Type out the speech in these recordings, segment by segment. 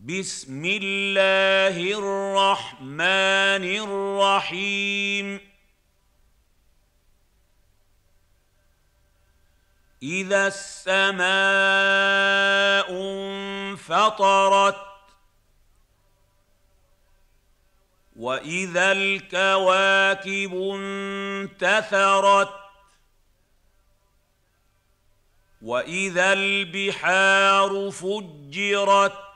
بسم الله الرحمن الرحيم اذا السماء انفطرت واذا الكواكب انتثرت واذا البحار فجرت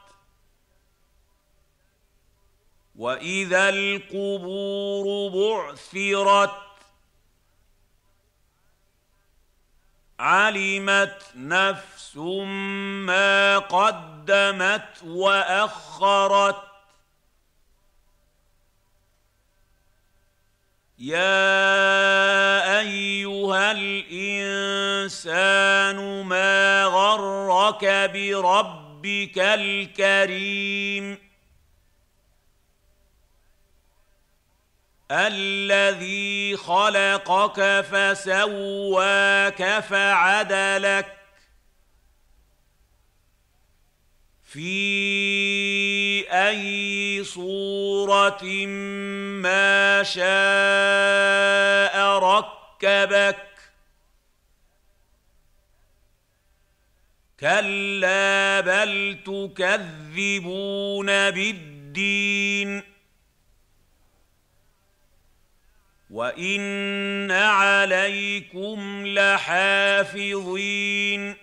واذا القبور بعثرت علمت نفس ما قدمت واخرت يا ايها الانسان ما غرك بربك الكريم الذي خلقك فسواك فعدلك في اي صوره ما شاء ركبك كلا بل تكذبون بالدين وان عليكم لحافظين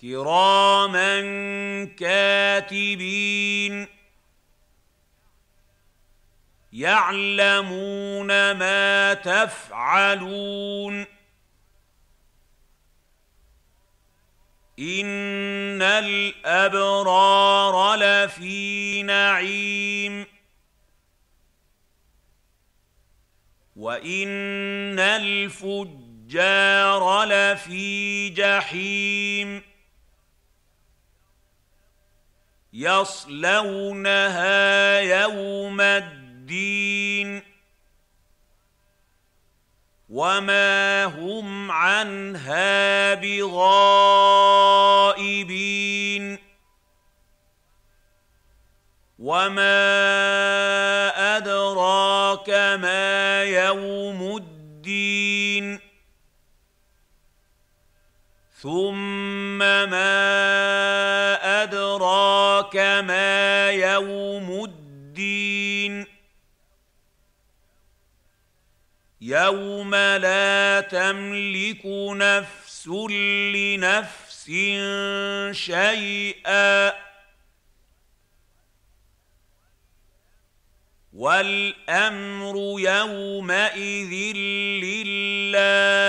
كراما كاتبين يعلمون ما تفعلون ان الابرار لفي نعيم وان الفجار لفي جحيم يصلونها يوم الدين وما هم عنها بغائبين وما أدراك ما يوم الدين ثم ما أدراك ما يوم الدين يوم لا تملك نفس لنفس شيئا وَالْأَمْرُ يَوْمَئِذٍ لِلَّهِ